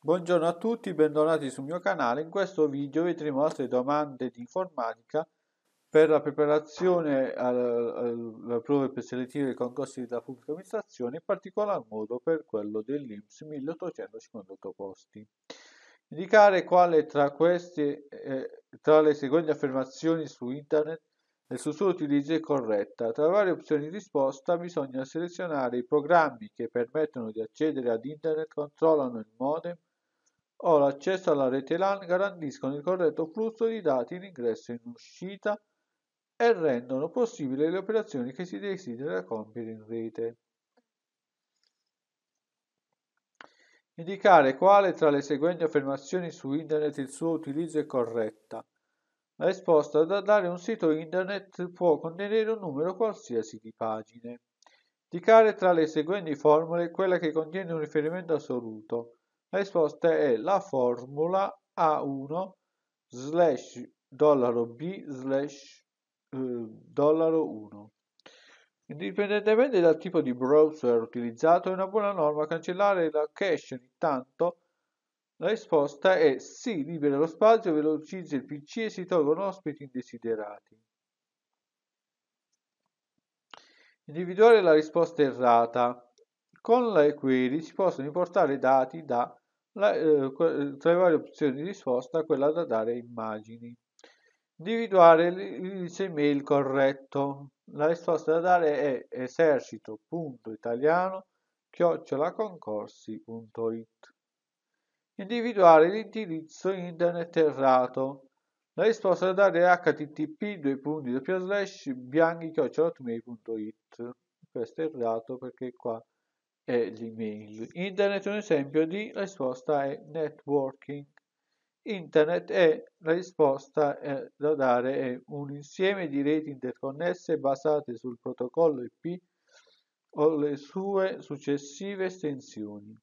Buongiorno a tutti, bentornati sul mio canale. In questo video vedremo altre domande di informatica per la preparazione alle prove per preselettive dei concorsi della pubblica amministrazione, in particolar modo per quello dell'IMS 1858 posti. Indicare quale tra queste eh, tra le seguenti affermazioni su internet nel suo solo utilizzo è corretta. Tra le varie opzioni di risposta bisogna selezionare i programmi che permettono di accedere ad internet, controllano il modem o l'accesso alla rete LAN, garantiscono il corretto flusso di dati in ingresso e in uscita e rendono possibili le operazioni che si desidera compiere in rete. Indicare quale tra le seguenti affermazioni su internet il suo utilizzo è corretta. La risposta da dare a un sito internet può contenere un numero qualsiasi di pagine. Indicare tra le seguenti formule quella che contiene un riferimento assoluto. La risposta è la formula A1 slash dollaro B slash eh, dollaro 1. Indipendentemente dal tipo di browser utilizzato, è una buona norma cancellare la cache ogni tanto. La risposta è sì, libera lo spazio, velocizza il PC e si tolgono ospiti indesiderati. Individuare la risposta errata. Con le query si possono importare dati da, la, eh, eh, tra le varie opzioni di risposta, quella da dare immagini. Individuare il email corretto. La risposta da dare è esercito.italiano chiocciolaconcorsi.it. Individuare l'indirizzo internet errato. La risposta da dare è http bianchi.it. Questo è errato perché qua è l'email. Internet è un esempio di risposta è networking. Internet è la risposta eh, da dare è un insieme di reti interconnesse basate sul protocollo IP o le sue successive estensioni.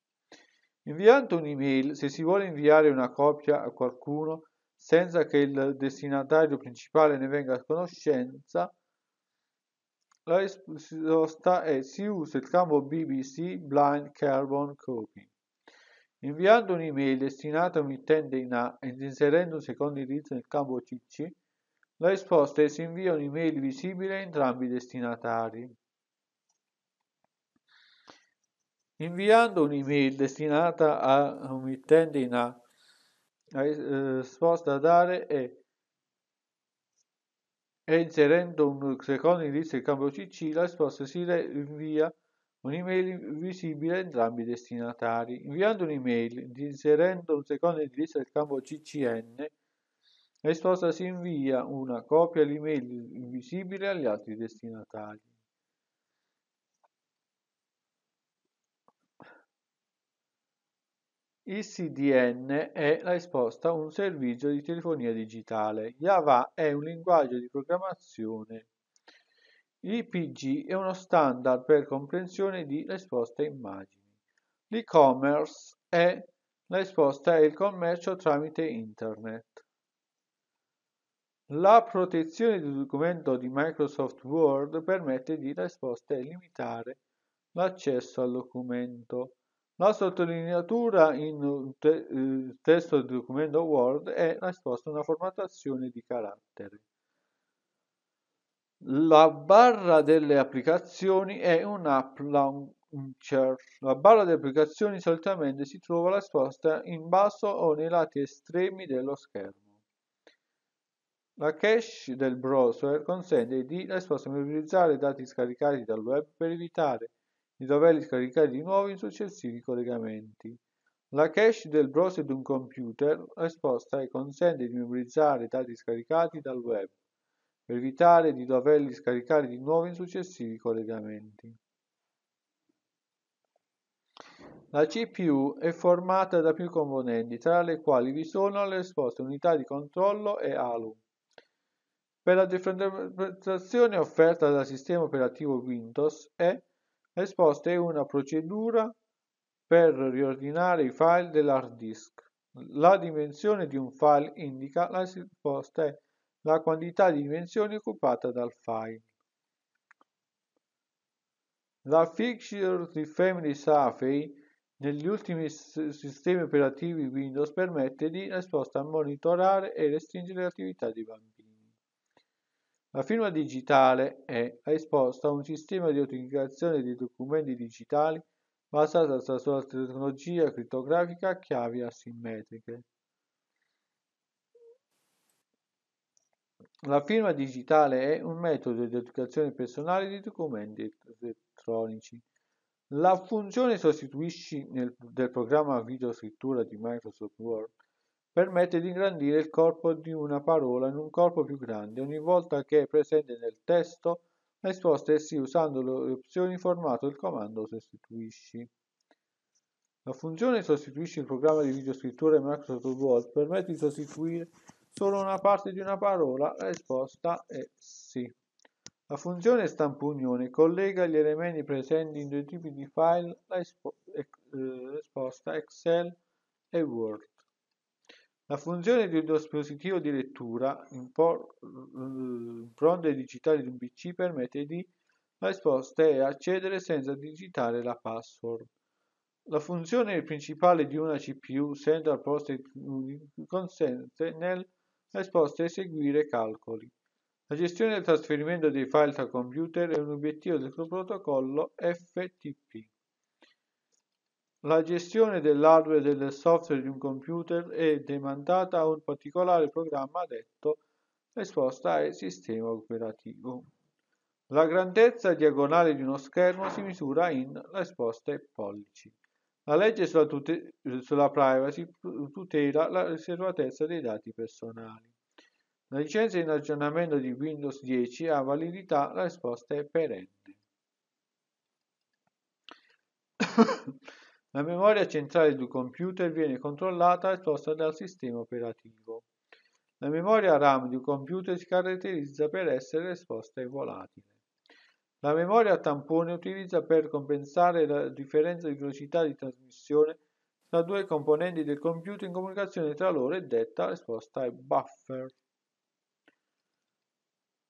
Inviando un'email, se si vuole inviare una copia a qualcuno senza che il destinatario principale ne venga a conoscenza, la risposta è si usa il campo BBC Blind Carbon Copy. Inviando un'email destinata a un mittente in A ed inserendo un secondo indirizzo nel campo CC, la risposta è si invia un'email visibile a entrambi i destinatari. Inviando un'email destinata a un mittente in A, la eh, risposta da dare è e inserendo un secondo indirizzo nel campo CC la risposta si invia un'email visibile a entrambi i destinatari. Inviando un'email inserendo un secondo indirizzo nel campo CCN, la risposta si invia una copia all'email invisibile agli altri destinatari. Il CDN è la risposta a un servizio di telefonia digitale. Java è un linguaggio di programmazione L'IPG è uno standard per comprensione di risposta immagini. L'e-commerce è la risposta e il commercio tramite internet. La protezione del documento di Microsoft Word permette di risposta e limitare l'accesso al documento. La sottolineatura in te- eh, testo del documento Word è risposta a una formattazione di carattere. La barra delle applicazioni è un app launcher. La barra delle applicazioni solitamente si trova esposta in basso o nei lati estremi dello schermo. La cache del browser consente di memorizzare i dati scaricati dal web per evitare di doverli scaricare di nuovo in successivi collegamenti. La cache del browser di un computer esposta consente di memorizzare i dati scaricati dal web per evitare di doverli scaricare di nuovo in successivi collegamenti. La CPU è formata da più componenti, tra le quali vi sono le risposte unità di controllo e ALU. Per la differenziazione offerta dal sistema operativo Windows è esposta è una procedura per riordinare i file dell'hard disk. La dimensione di un file indica la risposta è la quantità di dimensioni occupata dal file. La fixture di Family Survey negli ultimi sistemi operativi Windows permette di risposta a monitorare e restringere le attività dei bambini. La firma digitale è esposta a un sistema di autenticazione di documenti digitali basata sulla tecnologia crittografica a chiavi asimmetriche. La firma digitale è un metodo di educazione personale di documenti elettronici. La funzione sostituisci nel, del programma videoscrittura di Microsoft Word permette di ingrandire il corpo di una parola in un corpo più grande ogni volta che è presente nel testo la risposta è sì usando le opzioni formato del comando sostituisci. La funzione sostituisci il programma di videoscrittura Microsoft Word permette di sostituire solo una parte di una parola? La risposta è sì. La funzione stampunione collega gli elementi presenti in due tipi di file, la eh, risposta Excel e Word. La funzione di un dispositivo di lettura in impronte mm, digitali di un PC permette di la risposta è accedere senza digitare la password. La funzione principale di una CPU Central Processing Unit mm, consente nel esposta a eseguire calcoli. La gestione del trasferimento dei file tra computer è un obiettivo del protocollo FTP. La gestione dell'hardware e del software di un computer è demandata a un particolare programma detto esposta al sistema operativo. La grandezza diagonale di uno schermo si misura in esposte pollici. La legge sulla, tute- sulla privacy tutela la riservatezza dei dati personali. La licenza in aggiornamento di Windows 10 ha validità, la risposta è perenne. la memoria centrale del computer viene controllata e esposta dal sistema operativo. La memoria RAM di un computer si caratterizza per essere esposta e volatile. La memoria a tampone utilizza per compensare la differenza di velocità di trasmissione tra due componenti del computer in comunicazione tra loro è detta risposta è buffer.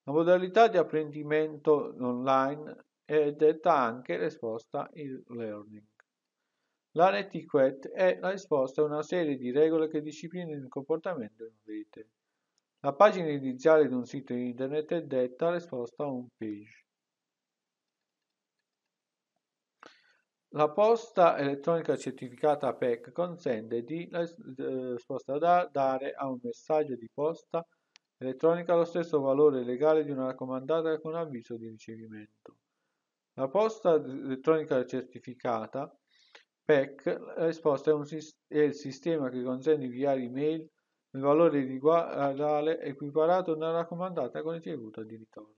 La modalità di apprendimento online è detta anche risposta e-learning. La netiquette è la risposta a una serie di regole che disciplinano il comportamento in rete. La pagina iniziale di un sito internet è detta risposta home page. La posta elettronica certificata PEC consente di eh, dare a un messaggio di posta elettronica lo stesso valore legale di una raccomandata con avviso di ricevimento. La posta elettronica certificata PEC risposta eh, è, un, è il sistema che consente di inviare email il valore legale equiparato a una raccomandata con ricevuta di ritorno.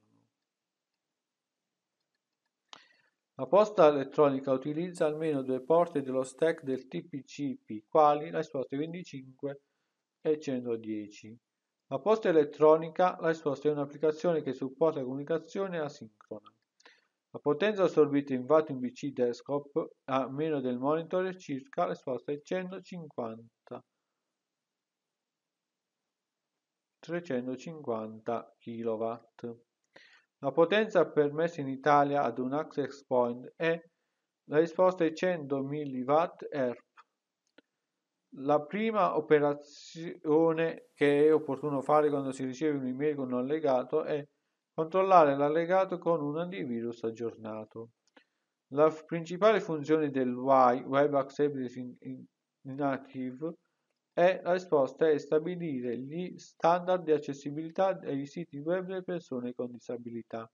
La posta elettronica utilizza almeno due porte dello stack del TCP, quali la risposta 25 e 110. La posta elettronica la risposta è un'applicazione che supporta comunicazione asincrona. La potenza assorbita in Watt in PC desktop a meno del monitor è circa la risposta è 150 350 kW. La potenza permessa in Italia ad un access point è la risposta è 100 mW/Hz. La prima operazione che è opportuno fare quando si riceve un'email con un allegato è controllare l'allegato con un antivirus aggiornato. La principale funzione del WAI, Web Accessibility Inactive, e la risposta è stabilire gli standard di accessibilità ai siti web delle persone con disabilità.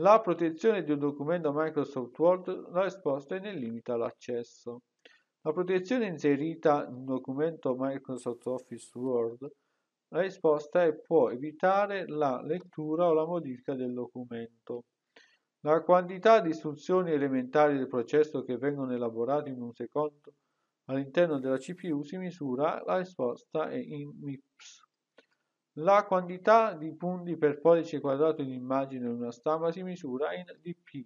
La protezione di un documento Microsoft Word, la risposta è ne limita l'accesso. La protezione inserita in un documento Microsoft Office Word, la risposta è può evitare la lettura o la modifica del documento. La quantità di istruzioni elementari del processo che vengono elaborate in un secondo momento All'interno della CPU si misura la risposta in MIPS. La quantità di punti per pollice quadrato in immagine in una stampa si misura in DP.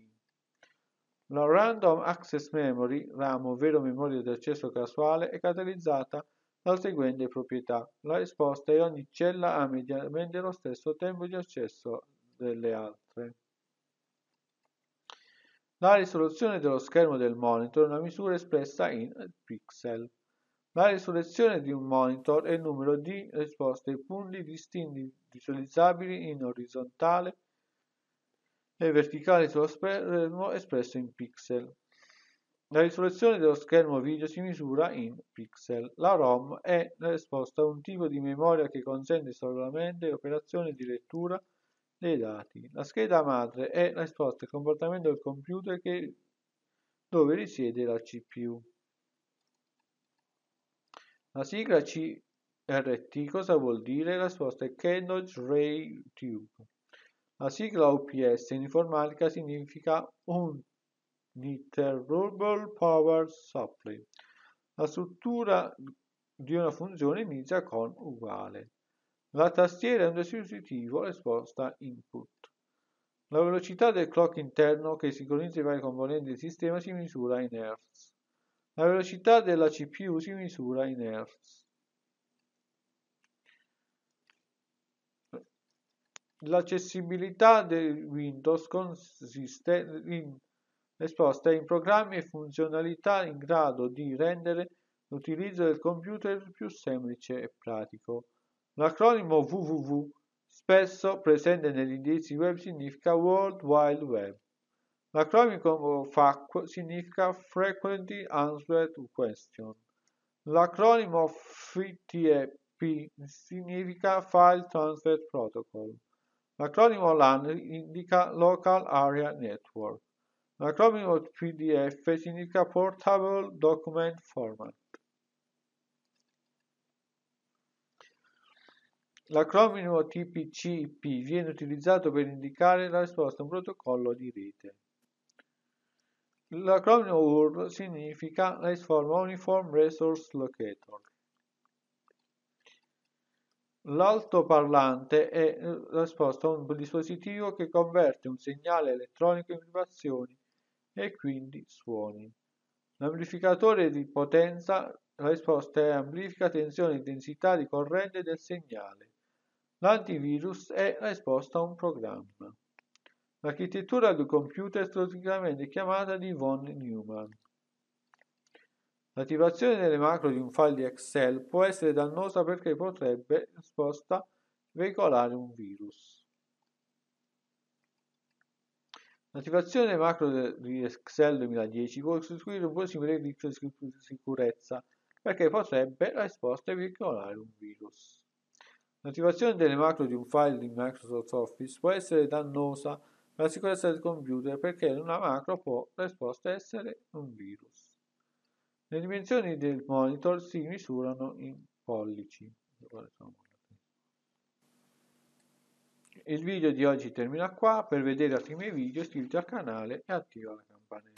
La Random Access Memory, RAM, ovvero memoria di accesso casuale, è caratterizzata la seguente proprietà. La risposta è ogni cella ha mediamente lo stesso tempo di accesso delle altre. La risoluzione dello schermo del monitor è una misura espressa in pixel. La risoluzione di un monitor è il numero di risposte ai punti distinti visualizzabili in orizzontale e verticale sullo schermo espresso in pixel. La risoluzione dello schermo video si misura in pixel. La ROM è esposta a un tipo di memoria che consente solamente operazioni di lettura dei dati. La scheda madre è la risposta al comportamento del computer che, dove risiede la CPU. La sigla CRT cosa vuol dire? La risposta è Kernel Ray Tube. La sigla OPS in informatica significa Uninterruptible Power Supply. La struttura di una funzione inizia con uguale. La tastiera è un dispositivo a risposta input. La velocità del clock interno che sincronizza i vari componenti del sistema si misura in Hertz. La velocità della CPU si misura in Hertz. L'accessibilità di Windows consiste in risposta in programmi e funzionalità in grado di rendere l'utilizzo del computer più semplice e pratico. L'acronimo www, spesso presente negli indirizzi web, significa World Wide Web. L'acronimo FAQ significa Frequently Answered Question. L'acronimo FTP significa File Transfer Protocol. L'acronimo LAN indica Local Area Network. L'acronimo PDF significa Portable Document Format. L'acronimo TPCP viene utilizzato per indicare la risposta a un protocollo di rete. L'acronimo URL significa Ice Form Uniform Resource Locator. L'altoparlante è la risposta a un dispositivo che converte un segnale elettronico in vibrazioni e quindi suoni. L'amplificatore di potenza, la risposta è amplifica tensione e intensità di corrente del segnale l'antivirus è la risposta a un programma. L'architettura del computer è storicamente chiamata di von Neumann. L'attivazione delle macro di un file di Excel può essere dannosa perché potrebbe risposta, veicolare un virus. L'attivazione delle macro di Excel 2010 può costituire un possibile rischio di sicurezza perché potrebbe esposta risposta, veicolare un virus. L'attivazione delle macro di un file di Microsoft Office può essere dannosa per la sicurezza del computer perché una macro può esposta essere un virus. Le dimensioni del monitor si misurano in pollici. Il video di oggi termina qua, per vedere altri miei video iscriviti al canale e attiva la campanella.